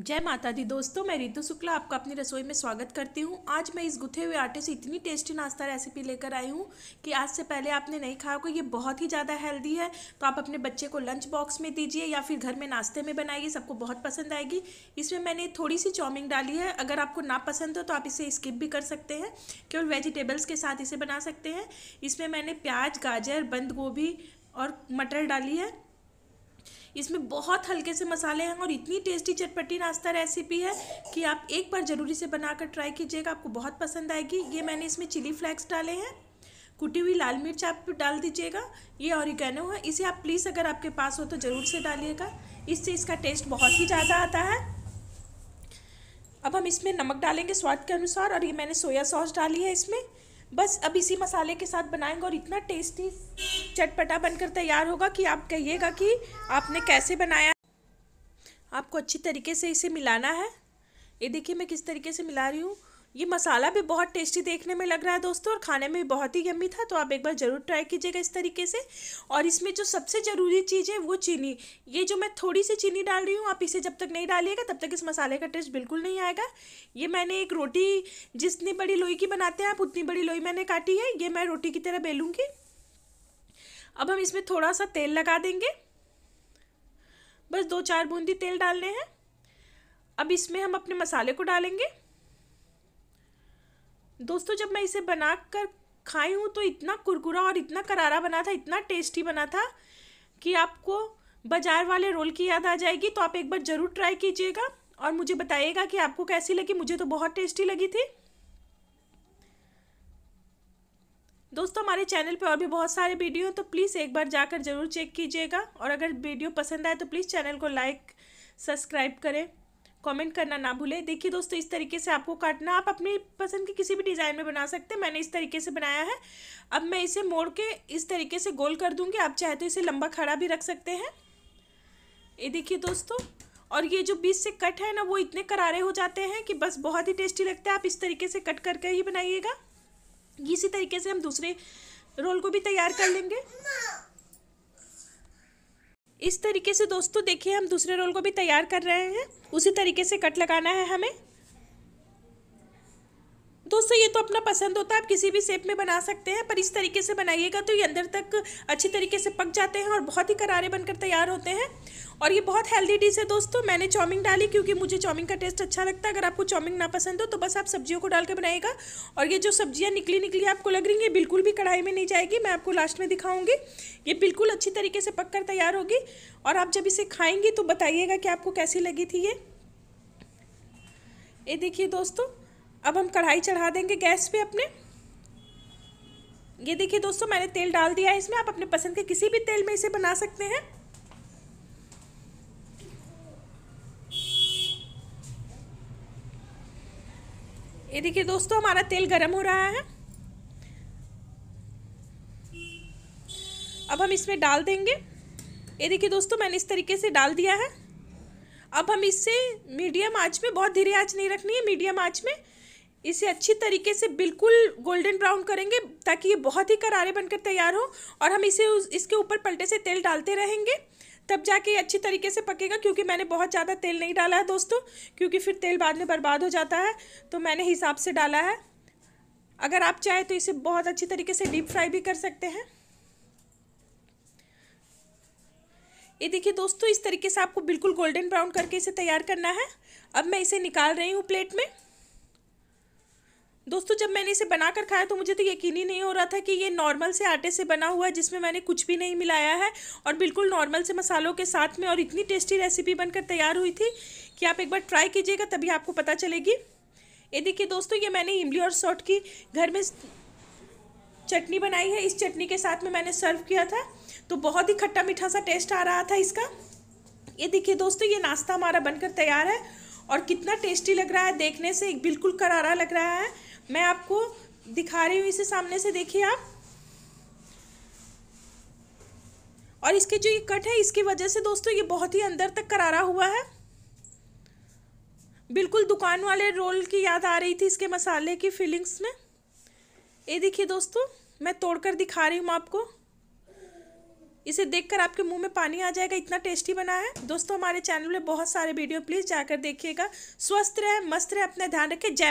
जय माता दी दोस्तों मैं रितु शुक्ला आपका अपनी रसोई में स्वागत करती हूँ आज मैं इस गुथे हुए आटे से इतनी टेस्टी नाश्ता रेसिपी लेकर आई हूँ कि आज से पहले आपने नहीं खाया होगा ये बहुत ही ज़्यादा हेल्दी है तो आप अपने बच्चे को लंच बॉक्स में दीजिए या फिर घर में नाश्ते में बनाइए सबको बहुत पसंद आएगी इसमें मैंने थोड़ी सी चाउमिन डाली है अगर आपको ना पसंद हो तो आप इसे स्किप भी कर सकते हैं केवल वेजिटेबल्स के साथ इसे बना सकते हैं इसमें मैंने प्याज गाजर बंद गोभी और मटर डाली है इसमें बहुत हल्के से मसाले हैं और इतनी टेस्टी चटपटी नाश्ता रेसिपी है कि आप एक बार ज़रूरी से बनाकर ट्राई कीजिएगा आपको बहुत पसंद आएगी ये मैंने इसमें चिली फ्लैक्स डाले हैं कुटी हुई लाल मिर्च आप डाल दीजिएगा ये औरिगैनो है इसे आप प्लीज़ अगर आपके पास हो तो ज़रूर से डालिएगा इससे इसका टेस्ट बहुत ही ज़्यादा आता है अब हम इसमें नमक डालेंगे स्वाद के अनुसार और ये मैंने सोया सॉस डाली है इसमें बस अब इसी मसाले के साथ बनाएंगे और इतना टेस्टी चटपटा बनकर तैयार होगा कि आप कहिएगा कि आपने कैसे बनाया आपको अच्छी तरीके से इसे मिलाना है ये देखिए मैं किस तरीके से मिला रही हूँ ये मसाला भी बहुत टेस्टी देखने में लग रहा है दोस्तों और खाने में बहुत ही यम्मी था तो आप एक बार ज़रूर ट्राई कीजिएगा इस तरीके से और इसमें जो सबसे ज़रूरी चीज़ है वो चीनी ये जो मैं थोड़ी सी चीनी डाल रही हूँ आप इसे जब तक नहीं डालिएगा तब तक इस मसाले का टेस्ट बिल्कुल नहीं आएगा ये मैंने एक रोटी जितनी बड़ी लोई की बनाते हैं आप उतनी बड़ी लोई मैंने काटी है ये मैं रोटी की तरह बेलूँगी अब हम इसमें थोड़ा सा तेल लगा देंगे बस दो चार बूंदी तेल डालने हैं अब इसमें हम अपने मसाले को डालेंगे दोस्तों जब मैं इसे बना कर खाई हूँ तो इतना कुरकुरा और इतना करारा बना था इतना टेस्टी बना था कि आपको बाज़ार वाले रोल की याद आ जाएगी तो आप एक बार ज़रूर ट्राई कीजिएगा और मुझे बताइएगा कि आपको कैसी लगी मुझे तो बहुत टेस्टी लगी थी दोस्तों हमारे चैनल पे और भी बहुत सारे वीडियो हैं तो प्लीज़ एक बार जाकर ज़रूर चेक कीजिएगा और अगर वीडियो पसंद आए तो प्लीज़ चैनल को लाइक सब्सक्राइब करें कमेंट करना ना भूले देखिए दोस्तों इस तरीके से आपको काटना आप अपनी पसंद के किसी भी डिज़ाइन में बना सकते हैं मैंने इस तरीके से बनाया है अब मैं इसे मोड़ के इस तरीके से गोल कर दूँगी आप चाहे तो इसे लंबा खड़ा भी रख सकते हैं ये देखिए दोस्तों और ये जो बीच से कट है ना वो इतने करारे हो जाते हैं कि बस बहुत ही टेस्टी लगता है आप इस तरीके से कट करके ही बनाइएगा इसी तरीके से हम दूसरे रोल को भी तैयार कर लेंगे इस तरीके से दोस्तों देखिए हम दूसरे रोल को भी तैयार कर रहे हैं उसी तरीके से कट लगाना है हमें दोस्तों ये तो अपना पसंद होता है आप किसी भी शेप में बना सकते हैं पर इस तरीके से बनाइएगा तो ये अंदर तक अच्छी तरीके से पक जाते हैं और बहुत ही करारे बनकर तैयार होते हैं और ये बहुत हेल्दी डिश है दोस्तों मैंने चाउमिन डाली क्योंकि मुझे चाउमिन का टेस्ट अच्छा लगता है अगर आपको चाउमिन ना पसंद हो तो बस आप सब्जियों को डाल के बनाएगा और ये जो सब्जियाँ निकली निकली आपको लग रही है बिल्कुल भी कढ़ाई में नहीं जाएगी मैं आपको लास्ट में दिखाऊंगी ये बिल्कुल अच्छी तरीके से कर तैयार होगी और आप जब इसे खाएंगी तो बताइएगा कि आपको कैसी लगी थी ये ये देखिए दोस्तों अब हम कढ़ाई चढ़ा देंगे गैस पे अपने ये देखिए दोस्तों मैंने तेल डाल दिया है इसमें आप अपने पसंद के किसी भी तेल में इसे बना सकते हैं ये देखिए दोस्तों हमारा तेल गर्म हो रहा है अब हम इसमें डाल देंगे ये देखिए दोस्तों मैंने इस तरीके से डाल दिया है अब हम इसे मीडियम आंच में बहुत धीरे आंच नहीं रखनी है मीडियम आंच में इसे अच्छी तरीके से बिल्कुल गोल्डन ब्राउन करेंगे ताकि ये बहुत ही करारे बनकर तैयार हो और हम इसे उस, इसके ऊपर पलटे से तेल डालते रहेंगे तब जाके ये अच्छी तरीके से पकेगा क्योंकि मैंने बहुत ज़्यादा तेल नहीं डाला है दोस्तों क्योंकि फिर तेल बाद में बर्बाद हो जाता है तो मैंने हिसाब से डाला है अगर आप चाहें तो इसे बहुत अच्छी तरीके से डीप फ्राई भी कर सकते हैं ये देखिए दोस्तों इस तरीके से आपको बिल्कुल गोल्डन ब्राउन करके इसे तैयार करना है अब मैं इसे निकाल रही हूँ प्लेट में दोस्तों जब मैंने इसे बनाकर खाया तो मुझे तो यकीन ही नहीं हो रहा था कि ये नॉर्मल से आटे से बना हुआ है जिसमें मैंने कुछ भी नहीं मिलाया है और बिल्कुल नॉर्मल से मसालों के साथ में और इतनी टेस्टी रेसिपी बनकर तैयार हुई थी कि आप एक बार ट्राई कीजिएगा तभी आपको पता चलेगी ये देखिए दोस्तों ये मैंने इमली और सॉट की घर में चटनी बनाई है इस चटनी के साथ में मैंने सर्व किया था तो बहुत ही खट्टा मीठा सा टेस्ट आ रहा था इसका ये देखिए दोस्तों ये नाश्ता हमारा बनकर तैयार है और कितना टेस्टी लग रहा है देखने से बिल्कुल करारा लग रहा है मैं आपको दिखा रही हूँ इसे सामने से देखिए आप और इसके जो ये कट है इसकी वजह से दोस्तों ये बहुत ही अंदर तक करारा हुआ है बिल्कुल दुकान वाले रोल की याद आ रही थी इसके मसाले की फीलिंग्स में ये देखिए दोस्तों मैं तोड़कर दिखा रही हूँ आपको इसे देखकर आपके मुंह में पानी आ जाएगा इतना टेस्टी बना है दोस्तों हमारे चैनल में बहुत सारे वीडियो प्लीज़ जाकर देखिएगा स्वस्थ रहे मस्त रहे अपना ध्यान रखें जय